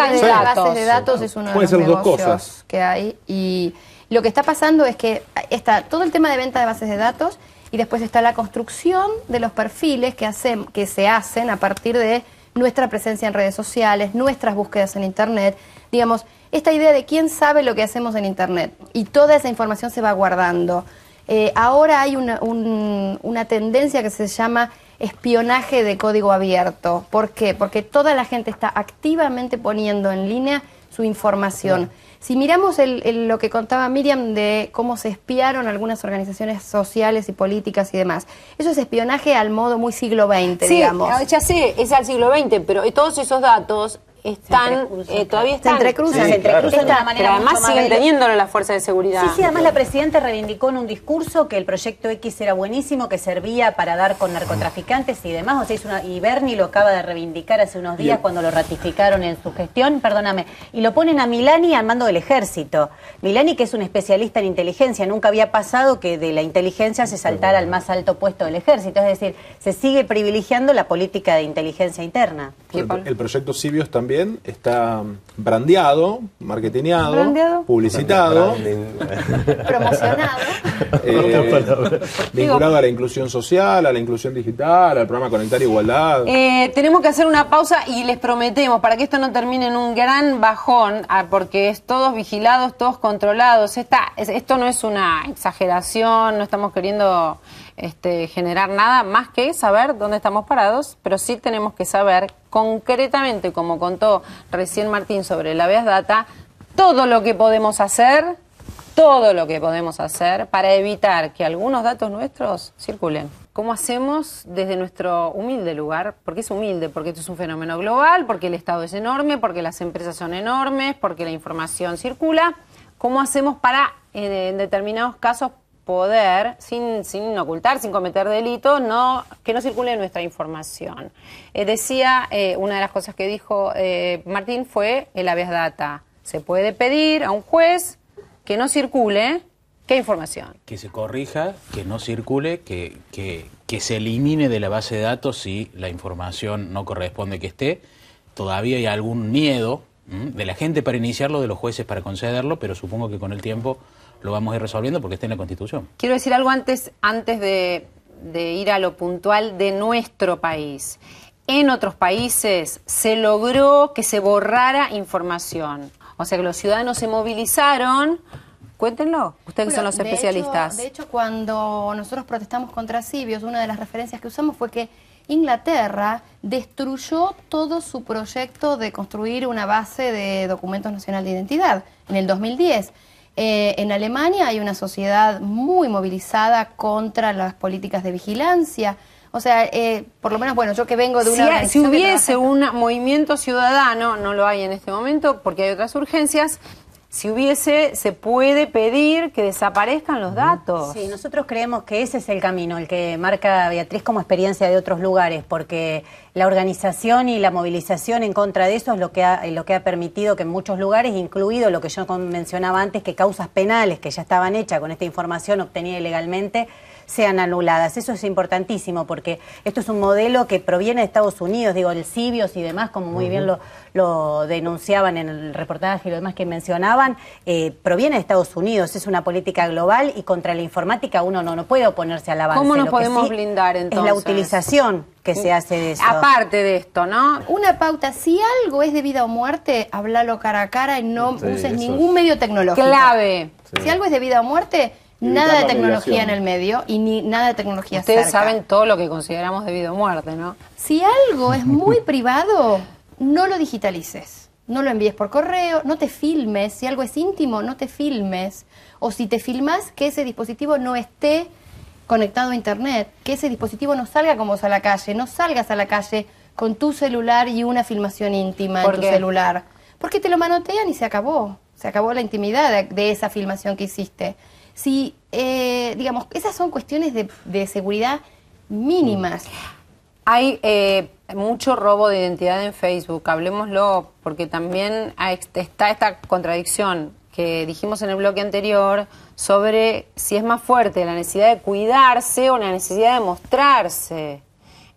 Speaker 1: bases de
Speaker 5: datos es uno de los negocios cosas. que hay. Y lo que está pasando es que está todo el tema de venta de bases de datos y después está la construcción de los perfiles que, hacen, que se hacen a partir de nuestra presencia en redes sociales, nuestras búsquedas en Internet. Digamos, esta idea de quién sabe lo que hacemos en Internet y toda esa información se va guardando. Eh, ahora hay una, tendencia que se llama espionaje de código abierto. ¿Por qué? Porque toda la gente está activamente poniendo en línea su información. Si miramos lo que contaba Miriam de cómo se espiaron algunas organizaciones sociales y políticas y demás, eso es espionaje al modo muy siglo XX, sí, digamos. Ah, ya sé,
Speaker 1: es al siglo XX, pero todos esos datos están, todavía están. entrecruzan, de una manera Pero además siguen teniéndolo las fuerzas de seguridad. Sí, sí, además
Speaker 2: la presidenta reivindicó en un discurso que el proyecto X era buenísimo, que servía para dar con narcotraficantes y demás. O sea, y Bernie lo acaba de reivindicar hace unos días cuando lo ratificaron en su gestión, perdóname. Y lo ponen a Milani al mando del ejército. Milani, que es un especialista en inteligencia, nunca había pasado que de la inteligencia se saltara al más alto puesto del ejército. Es decir, se sigue privilegiando la política de inteligencia interna. El, el
Speaker 4: proyecto Sibios también está brandeado, marketingado, publicitado, promocionado, eh, vinculado a la inclusión social, a la inclusión digital, al programa Conectar Igualdad. Eh,
Speaker 1: tenemos que hacer una pausa y les prometemos, para que esto no termine en un gran bajón, ah, porque es todos vigilados, todos controlados. esto no es una exageración, no estamos queriendo... Este, generar nada más que saber dónde estamos parados, pero sí tenemos que saber concretamente, como contó recién Martín sobre la Beas Data, todo lo que podemos hacer, todo lo que podemos hacer para evitar que algunos datos nuestros circulen. ¿Cómo hacemos desde nuestro humilde lugar? Porque es humilde, porque esto es un fenómeno global, porque el Estado es enorme, porque las empresas son enormes, porque la información circula. ¿Cómo hacemos para, en determinados casos, poder, sin, ocultar, sin cometer delito, no, que no circule nuestra información. Eh, decía, eh, una de las cosas que dijo eh, Martín fue el habeas data. Se puede pedir a un juez que no circule ¿Qué información?
Speaker 3: Que se corrija, que no circule, que, se elimine de la base de datos si la información no corresponde que esté. Todavía hay algún miedo de la gente para iniciarlo, de los jueces para concederlo, pero supongo que con el tiempo lo vamos a ir resolviendo porque está en la Constitución.
Speaker 1: Quiero decir algo antes, antes de, ir a lo puntual de nuestro país. En otros países se logró que se borrara información. O sea que los ciudadanos se movilizaron Cuéntenlo, ustedes que son los especialistas. De
Speaker 5: hecho, de hecho, cuando nosotros protestamos contra Sibios, una de las referencias que usamos fue que Inglaterra destruyó todo su proyecto de construir una base de documentos nacional de identidad en el 2010. Eh, en Alemania hay una sociedad muy movilizada contra las políticas de vigilancia. O sea, eh, por lo menos, bueno, yo que vengo de una. Si, si hubiese un movimiento ciudadano, no
Speaker 1: lo hay en este momento porque hay otras
Speaker 5: urgencias,
Speaker 1: si hubiese, se puede pedir que desaparezcan los datos. Sí,
Speaker 2: nosotros creemos que ese es el camino, el que marca Beatriz como experiencia de otros lugares, porque la organización y la movilización en contra de eso es lo que ha, lo que ha permitido que en muchos lugares, incluido lo que yo mencionaba antes, que causas penales que ya estaban hechas con esta información obtenida ilegalmente, sean anuladas. Eso es importantísimo porque esto es un modelo que proviene de Estados Unidos, digo, el CIBIOS y demás, como muy bien lo, denunciaban en el reportaje y lo demás que mencionaban, eh, proviene de Estados Unidos, es una política global y contra la informática uno no, no puede oponerse al avance. ¿Cómo nos podemos blindar entonces? Es la utilización que se hace de eso. Aparte
Speaker 5: de esto, ¿no? Una pauta, si algo es de vida o muerte, háblalo cara a cara y no uses ningún medio tecnológico. Clave. Si algo es de vida o muerte, Nada de tecnología en el medio y ni nada de tecnología Ustedes saben todo lo
Speaker 1: que consideramos debido a muerte, ¿no?
Speaker 5: Si algo es muy privado, no lo digitalices. No lo envíes por correo, no te filmes. Si algo es íntimo, no te filmes. O si te filmas, que ese dispositivo no esté conectado a Internet, que ese dispositivo no salga como vos a la calle, no salgas a la calle con tu celular y una filmación íntima en tu celular. Porque te lo manotean y se acabó. Se acabó la intimidad de esa filmación que hiciste. Sí, eh, digamos, esas son cuestiones de, seguridad mínimas. Hay eh, mucho
Speaker 1: robo de identidad en Facebook, hablemoslo, porque también está esta contradicción que dijimos en el bloque anterior sobre si es más fuerte la necesidad de cuidarse o la necesidad de mostrarse.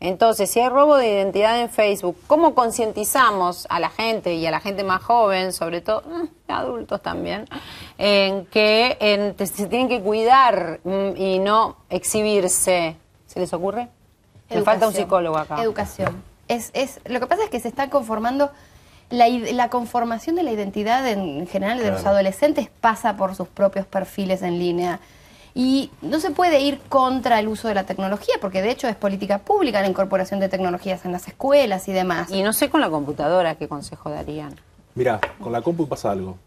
Speaker 1: Entonces, si hay robo de identidad en Facebook, ¿cómo concientizamos a la gente y a la gente más joven, sobre todo mm, adultos también, en que se tienen que cuidar mm, y no
Speaker 5: exhibirse? ¿Se les ocurre? Le falta un psicólogo acá. Educación. Es, es, lo que pasa es que se está conformando... La, la, conformación de la identidad en general de los adolescentes pasa por sus propios perfiles en línea, y no se puede ir contra el uso de la tecnología, porque de hecho es política pública la incorporación de tecnologías en las escuelas y demás. Y no sé
Speaker 1: con la computadora qué consejo darían.
Speaker 4: Mirá, con la compu pasa algo.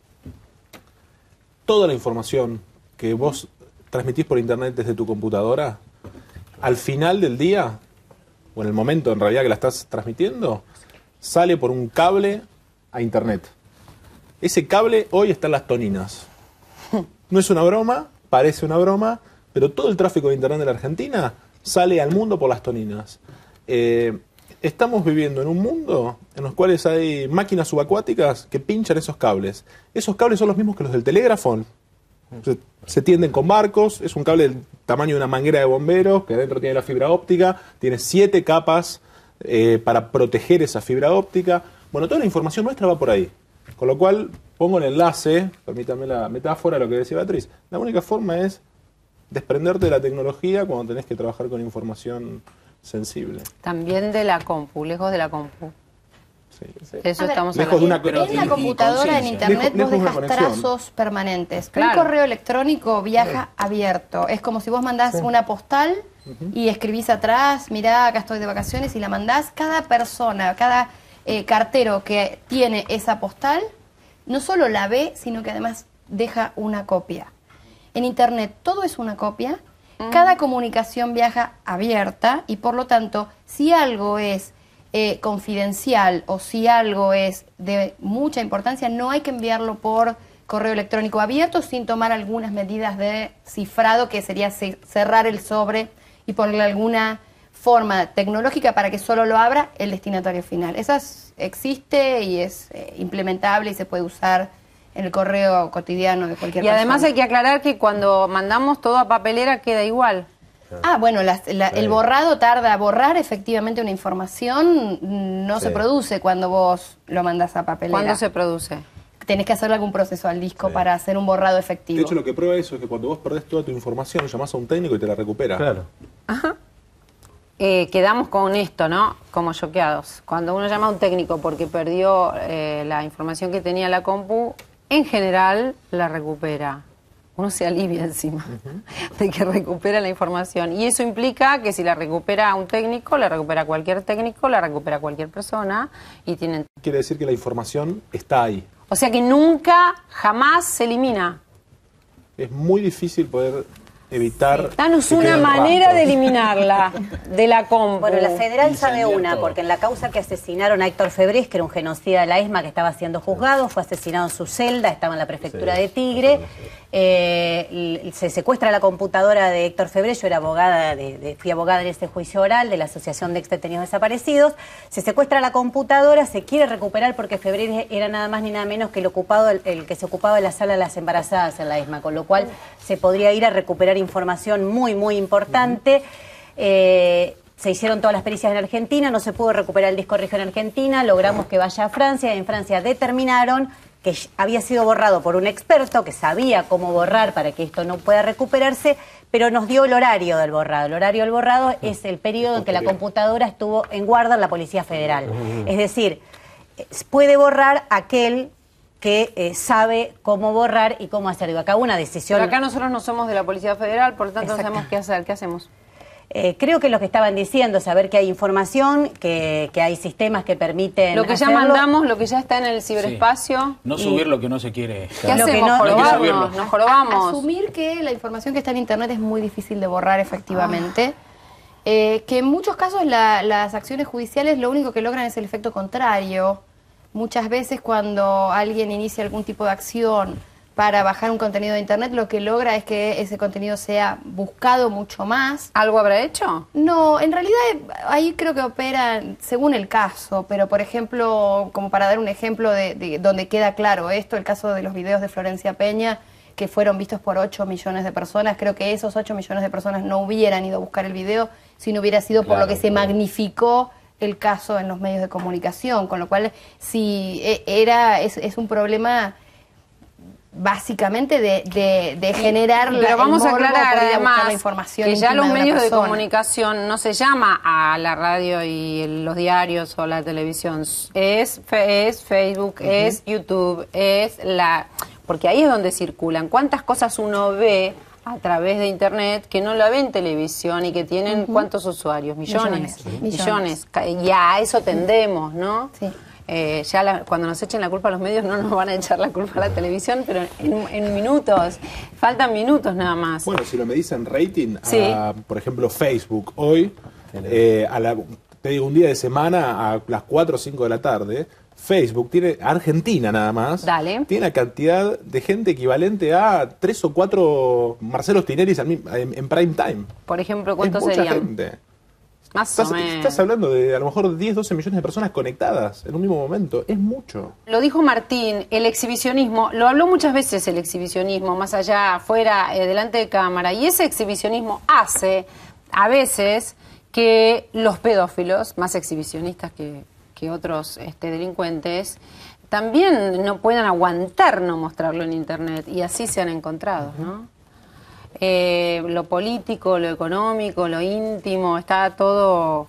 Speaker 4: Toda la información que vos transmitís por internet desde tu computadora, al final del día, o en el momento en realidad que la estás transmitiendo, sale por un cable a internet. Ese cable hoy está en las toninas. No es una broma, parece una broma, pero todo el tráfico de Internet de la Argentina sale al mundo por las toninas. Eh, estamos viviendo en un mundo en los cuales hay máquinas subacuáticas que pinchan esos cables. Esos cables son los mismos que los del telégrafo. Se, tienden con barcos, es un cable del tamaño de una manguera de bomberos, que adentro tiene la fibra óptica, tiene siete capas eh, para proteger esa fibra óptica. Bueno, toda la información nuestra va por ahí. Con lo cual, Pongo el enlace, permítame la metáfora, lo que decía Beatriz. La única forma es desprenderte de la tecnología cuando tenés que trabajar con información sensible.
Speaker 1: También de la compu, lejos de la compu.
Speaker 4: Sí, sí. Eso estamos lejos de una, en la computadora,
Speaker 5: en internet, vos dejas trazos permanentes. Un correo electrónico viaja abierto. Es como si vos mandás una postal y escribís atrás, mirá, acá estoy de vacaciones, y la mandás. Cada persona, cada eh, cartero que tiene esa postal no solo la ve, sino que además deja una copia. En Internet todo es una copia, mm. cada comunicación viaja abierta y por lo tanto, si algo es eh, confidencial o si algo es de mucha importancia, no hay que enviarlo por correo electrónico abierto sin tomar algunas medidas de cifrado, que sería cerrar el sobre y ponerle alguna forma tecnológica para que solo lo abra el destinatario final. Esas existe y es eh, implementable y se puede usar en el correo cotidiano de cualquier Y además hay que aclarar que cuando mandamos todo a papelera queda igual. Ah, bueno, el borrado tarda. a Borrar efectivamente una información mm, no se produce cuando vos lo mandás a papelera. ¿Cuándo se produce? Tenés que hacerle algún proceso al disco para hacer un borrado efectivo. De hecho, lo
Speaker 4: que prueba eso es que cuando vos perdés toda tu información, llamás a un técnico y te la recuperas. Claro. Ajá.
Speaker 1: Eh, quedamos con esto, ¿no? Como choqueados. Cuando uno llama a un técnico porque perdió eh, la información que tenía la compu, en general la recupera. Uno se alivia encima de que recupera la información. Y eso implica que si la recupera un técnico, la recupera cualquier técnico, la recupera cualquier persona y tienen...
Speaker 4: Quiere decir que la información está ahí.
Speaker 1: O sea que nunca, jamás se elimina.
Speaker 4: Es muy difícil poder evitar. Danos una manera de
Speaker 1: eliminarla de la compra. Bueno, la federal sabe una, porque en la causa
Speaker 2: que asesinaron a Héctor Febres, que era un genocida de la ESMA que estaba siendo juzgado, fue asesinado en su celda, estaba en la prefectura de Tigre. Eh, se secuestra la computadora de Héctor Febre, yo era abogada, fui abogada en este juicio oral de la Asociación de Extretenidos Desaparecidos. Se secuestra la computadora, se quiere recuperar porque Febre era nada más ni nada menos que el, ocupado, el, que se ocupaba de la sala de las embarazadas en la ESMA, con lo cual se podría ir a recuperar información muy, muy importante. Eh, se hicieron todas las pericias en Argentina, no se pudo recuperar el disco rígido en Argentina, logramos que vaya a Francia, en Francia determinaron que había sido borrado por un experto que sabía cómo borrar para que esto no pueda recuperarse, pero nos dio el horario del borrado. El horario del borrado mm. es el periodo en que la computadora estuvo en guarda en la Policía Federal. Mm, mm, es decir, puede borrar aquel que eh, sabe cómo borrar y cómo hacerlo. acá una decisión. Pero acá
Speaker 1: nosotros no somos de la Policía Federal, por lo tanto no sabemos qué
Speaker 2: hacer. ¿Qué hacemos? Eh, creo que lo que estaban diciendo, saber que hay información, que, que hay sistemas
Speaker 1: que permiten. Lo que ya mandamos, lo que ya está en el ciberespacio. No subir
Speaker 3: lo que no se quiere. ¿Qué
Speaker 1: que que No,
Speaker 5: Asumir que la información que está en Internet es muy difícil de borrar efectivamente. Ah. Eh, que en muchos casos las acciones judiciales lo único que logran es el efecto contrario. Muchas veces cuando alguien inicia algún tipo de acción para bajar un contenido de internet, lo que logra es que ese contenido sea buscado mucho más. ¿Algo habrá hecho? No, en realidad ahí creo que operan según el caso, pero por ejemplo, como para dar un ejemplo de, donde queda claro esto, el caso de los videos de Florencia Peña que fueron vistos por 8 millones de personas, creo que esos 8 millones de personas no hubieran ido a buscar el video si no hubiera sido por lo que se magnificó el caso en los medios de comunicación, con lo cual si eh, era es un problema básicamente de, de, de generar la Pero vamos a aclarar además información que ya los medios de,
Speaker 1: comunicación no se llama a la radio y los diarios o la televisión, es, es Facebook, es YouTube, es la... porque ahí es donde circulan. ¿Cuántas cosas uno ve a través de internet que no la ven televisión y que tienen cuántos usuarios millones millones. millones millones, y a eso tendemos no sí. Eh, ya cuando nos echen la culpa a los medios no nos van a echar la culpa a la televisión, pero en, minutos, faltan minutos nada más.
Speaker 4: Bueno, si lo me dicen rating, por ejemplo Facebook hoy, eh, a te digo, un día de semana a las 4 o 5 de la tarde, Facebook tiene, Argentina nada más, tiene la cantidad de gente equivalente a 3 o cuatro Marcelos Tineris en, prime time.
Speaker 1: Por ejemplo, ¿cuántos serían? Gente estás,
Speaker 4: hablando de a lo mejor 10, 12 millones de personas conectadas en un mismo momento. Es mucho.
Speaker 1: Lo dijo Martín, el exhibicionismo, lo habló muchas veces el exhibicionismo, más allá, fuera, eh, delante de cámara. Y ese exhibicionismo hace, a veces, que los pedófilos, más exhibicionistas que, otros este, delincuentes, también no puedan aguantar no mostrarlo en Internet. Y así se han encontrado, ¿no? Eh, lo político, lo económico, lo íntimo, está todo,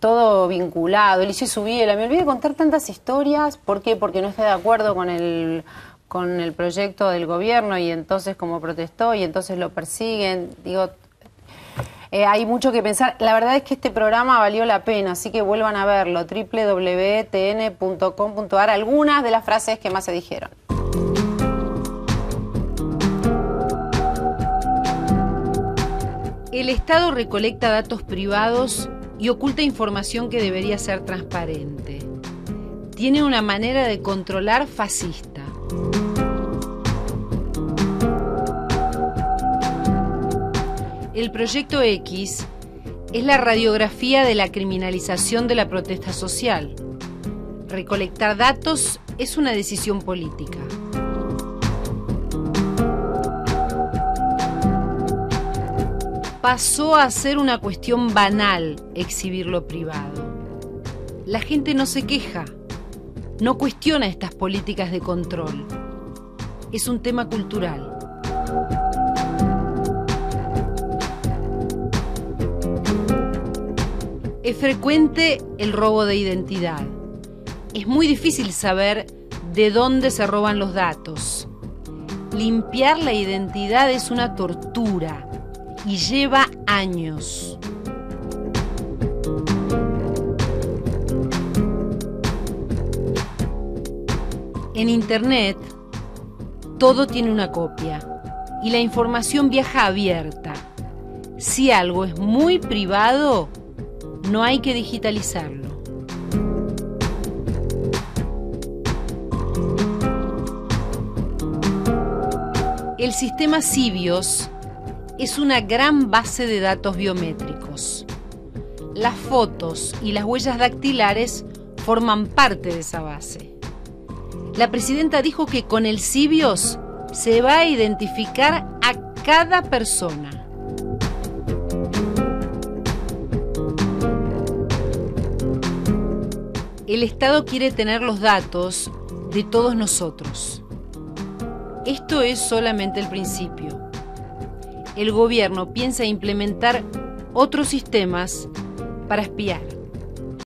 Speaker 1: todo vinculado. Elige su vida, me olvidé contar tantas historias, ¿por qué? Porque no está de acuerdo con el con el proyecto del gobierno y entonces como protestó y entonces lo persiguen, digo, eh, hay mucho que pensar. La verdad es que este programa valió la pena, así que vuelvan a verlo, www.tn.com.ar, algunas de las frases que más se dijeron. el Estado recolecta datos privados y oculta información que debería ser transparente. Tiene una manera de controlar fascista. El proyecto X es la radiografía de la criminalización de la protesta social. Recolectar datos es una decisión política. pasó a ser una cuestión banal exhibir lo privado. La gente no se queja, no cuestiona estas políticas de control. Es un tema cultural. Es frecuente el robo de identidad. Es muy difícil saber de dónde se roban los datos. Limpiar la identidad es una tortura y lleva años. En Internet, todo tiene una copia y la información viaja abierta. Si algo es muy privado, no hay que digitalizarlo. El sistema CIBIOS es una gran base de datos biométricos. Las fotos y las huellas dactilares forman parte de esa base. La presidenta dijo que con el CIBIOS se va a identificar a cada persona. El Estado quiere tener los datos de todos nosotros. Esto es solamente el principio el gobierno piensa implementar otros sistemas para espiar.